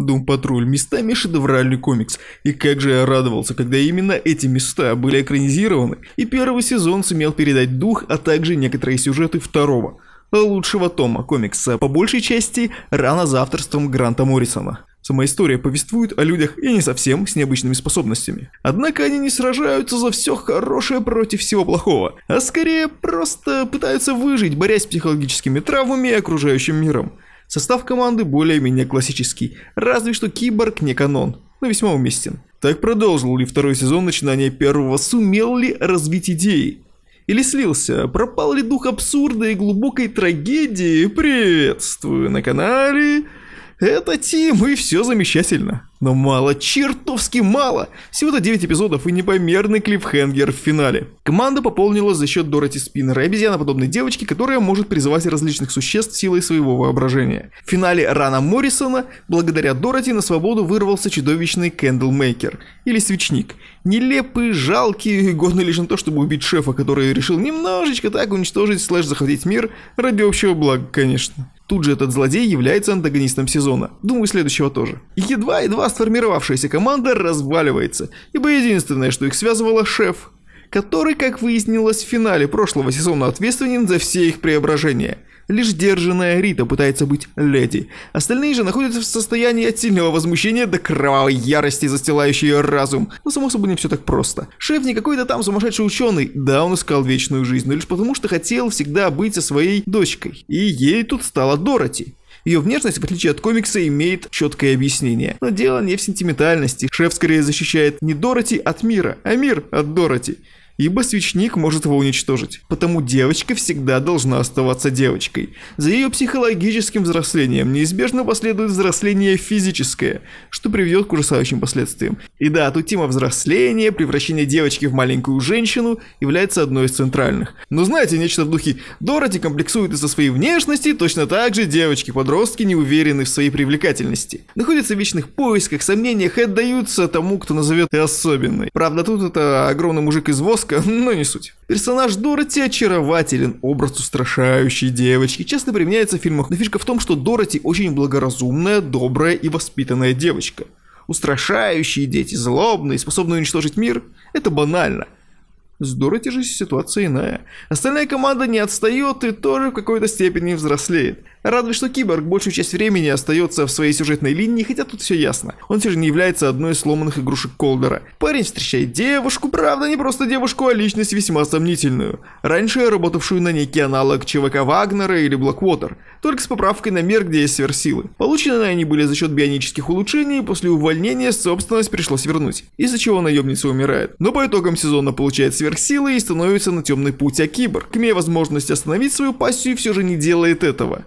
Дум Патруль местами шедевральный комикс, и как же я радовался, когда именно эти места были экранизированы, и первый сезон сумел передать дух, а также некоторые сюжеты второго, лучшего тома комикса, по большей части рано за авторством Гранта Моррисона. Сама история повествует о людях и не совсем с необычными способностями. Однако они не сражаются за все хорошее против всего плохого, а скорее просто пытаются выжить, борясь с психологическими травмами и окружающим миром. Состав команды более-менее классический, разве что киборг не канон, но весьма уместен. Так продолжил ли второй сезон начинания первого, сумел ли развить идеи? Или слился? Пропал ли дух абсурда и глубокой трагедии? Приветствую на канале! Это Тим, и все замечательно. Но мало, чертовски мало! Всего-то 9 эпизодов и непомерный клиффхенгер в финале. Команда пополнилась за счет Дороти Спиннера, обезьяноподобной девочки, которая может призывать различных существ силой своего воображения. В финале Рана Моррисона благодаря Дороти на свободу вырвался чудовищный Кэндлмейкер, или Свечник. Нелепый, жалкий, годный лишь на то, чтобы убить шефа, который решил немножечко так уничтожить слэш захватить мир ради общего блага, конечно. Тут же этот злодей является антагонистом сезона. Думаю, следующего тоже. Едва-едва сформировавшаяся команда разваливается, ибо единственное, что их связывало, шеф, который, как выяснилось в финале прошлого сезона, ответственен за все их преображения – Лишь держанная Рита пытается быть леди. Остальные же находятся в состоянии от сильного возмущения до кровавой ярости, застилающей ее разум. Но ну, само собой не все так просто. Шеф не какой-то там сумасшедший ученый. Да, он искал вечную жизнь, но лишь потому, что хотел всегда быть со своей дочкой. И ей тут стала Дороти. Ее внешность, в отличие от комикса, имеет четкое объяснение. Но дело не в сентиментальности. Шеф скорее защищает не Дороти от мира, а мир от Дороти ибо свечник может его уничтожить. Потому девочка всегда должна оставаться девочкой. За ее психологическим взрослением неизбежно последует взросление физическое, что приведет к ужасающим последствиям. И да, тут тема взросления, превращения девочки в маленькую женщину является одной из центральных. Но знаете, нечто в духе «Дороти комплексует из-за своей внешности, точно так же девочки-подростки не уверены в своей привлекательности. Находятся в вечных поисках, сомнениях и отдаются тому, кто назовет и особенной. Правда, тут это огромный мужик из воска, жестко, но ну, не суть. Персонаж Дороти очарователен, образ устрашающей девочки часто применяется в фильмах, но фишка в том, что Дороти очень благоразумная, добрая и воспитанная девочка. Устрашающие дети, злобные, способные уничтожить мир – это банально. С Дороти же ситуация иная. Остальная команда не отстает и тоже в какой-то степени взрослеет. Радует, что Киборг большую часть времени остается в своей сюжетной линии, хотя тут все ясно. Он все же не является одной из сломанных игрушек Колдера. Парень встречает девушку, правда не просто девушку, а личность весьма сомнительную. Раньше работавшую на некий аналог ЧВК Вагнера или Блэквотер, только с поправкой на мир, где есть сверхсилы. Полученные они были за счет бионических улучшений, после увольнения собственность пришлось вернуть, из-за чего наемница умирает. Но по итогам сезона получает сверхсилы и становится на темный путь, а Киборг, имея возможность остановить свою пассию, все же не делает этого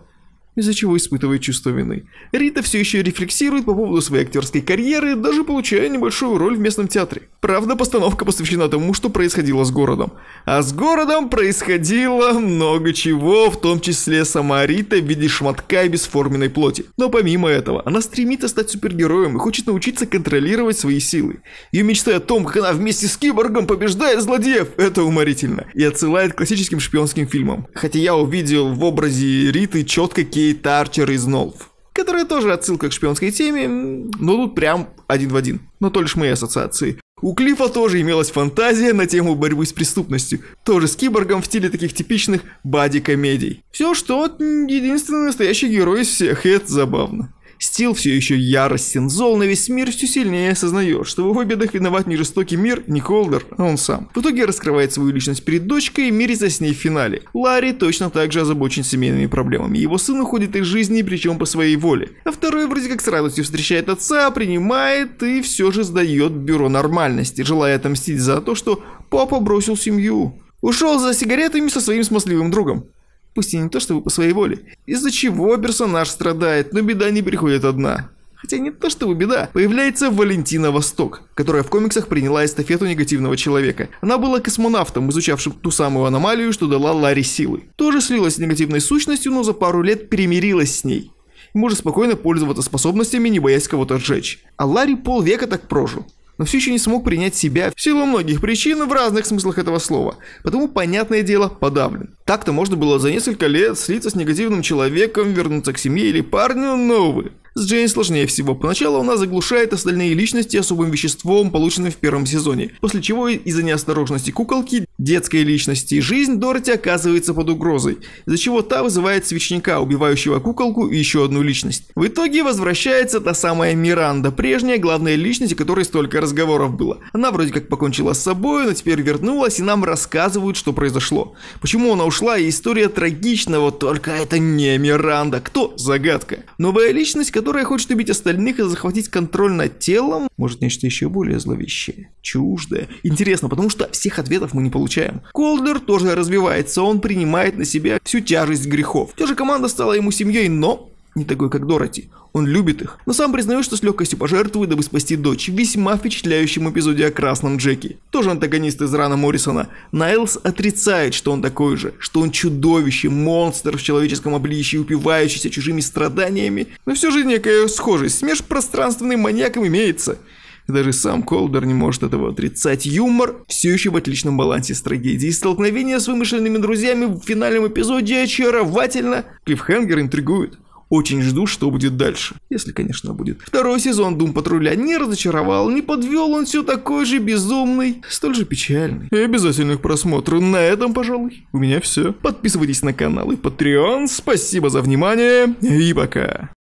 из-за чего испытывает чувство вины. Рита все еще рефлексирует по поводу своей актерской карьеры, даже получая небольшую роль в местном театре. Правда, постановка посвящена тому, что происходило с городом. А с городом происходило много чего, в том числе сама Рита в виде шматка и бесформенной плоти. Но помимо этого, она стремится стать супергероем и хочет научиться контролировать свои силы. Ее мечта о том, как она вместе с киборгом побеждает злодеев, это уморительно. И отсылает к классическим шпионским фильмам. Хотя я увидел в образе Риты четко Кей и Тарчер из Нолф. Которая тоже отсылка к шпионской теме, но тут прям один в один. Но то лишь мои ассоциации. У Клифа тоже имелась фантазия на тему борьбы с преступностью, тоже с киборгом в стиле таких типичных бади-комедий. Все, что единственный настоящий герой из всех, и это забавно. Стил все еще яростен, зол на весь мир, все сильнее осознает, что в его бедах виноват не жестокий мир, не Колдер, а он сам. В итоге раскрывает свою личность перед дочкой и мирится с ней в финале. Ларри точно так же озабочен семейными проблемами. Его сын уходит из жизни, причем по своей воле. А второй вроде как с радостью встречает отца, принимает и все же сдает бюро нормальности, желая отомстить за то, что папа бросил семью. Ушел за сигаретами со своим смазливым другом. Пусть и не то чтобы по своей воле, из-за чего персонаж страдает, но беда не приходит одна. Хотя не то чтобы беда, появляется Валентина Восток, которая в комиксах приняла эстафету негативного человека. Она была космонавтом, изучавшим ту самую аномалию, что дала Ларри силы. Тоже слилась с негативной сущностью, но за пару лет перемирилась с ней. И может спокойно пользоваться способностями, не боясь кого-то сжечь. А Ларри полвека так прожил но все еще не смог принять себя в силу многих причин в разных смыслах этого слова, потому, понятное дело, подавлен. Так-то можно было за несколько лет слиться с негативным человеком, вернуться к семье или парню, но, увы. С Джейн сложнее всего. Поначалу она заглушает остальные личности особым веществом, полученным в первом сезоне, после чего из-за неосторожности куколки, детской личности и жизнь Дороти оказывается под угрозой, из-за чего та вызывает свечника, убивающего куколку и еще одну личность. В итоге возвращается та самая Миранда, прежняя главная личность, о которой столько разговоров было. Она вроде как покончила с собой, но теперь вернулась и нам рассказывают, что произошло. Почему она ушла и история трагична, вот только это не Миранда. Кто? Загадка. Новая личность, которая которая хочет убить остальных и захватить контроль над телом? Может, нечто еще более зловещее, чуждое? Интересно, потому что всех ответов мы не получаем. Колдер тоже развивается, он принимает на себя всю тяжесть грехов. Все же команда стала ему семьей, но не такой, как Дороти. Он любит их, но сам признает, что с легкостью пожертвует, дабы спасти дочь в весьма впечатляющем эпизоде о Красном Джеки. Тоже антагонист из рана Моррисона. Найлз отрицает, что он такой же, что он чудовище, монстр в человеческом обличии, упивающийся чужими страданиями, но все же некая схожесть с межпространственным маньяком имеется. Даже сам Колдер не может этого отрицать. Юмор все еще в отличном балансе с трагедией. Столкновение с вымышленными друзьями в финальном эпизоде очаровательно. Клиффхенгер интригует. Очень жду, что будет дальше. Если, конечно, будет. Второй сезон Дум Патруля не разочаровал, не подвел, он все такой же безумный, столь же печальный. И обязательных просмотров. На этом, пожалуй, у меня все. Подписывайтесь на канал и Patreon. Спасибо за внимание и пока.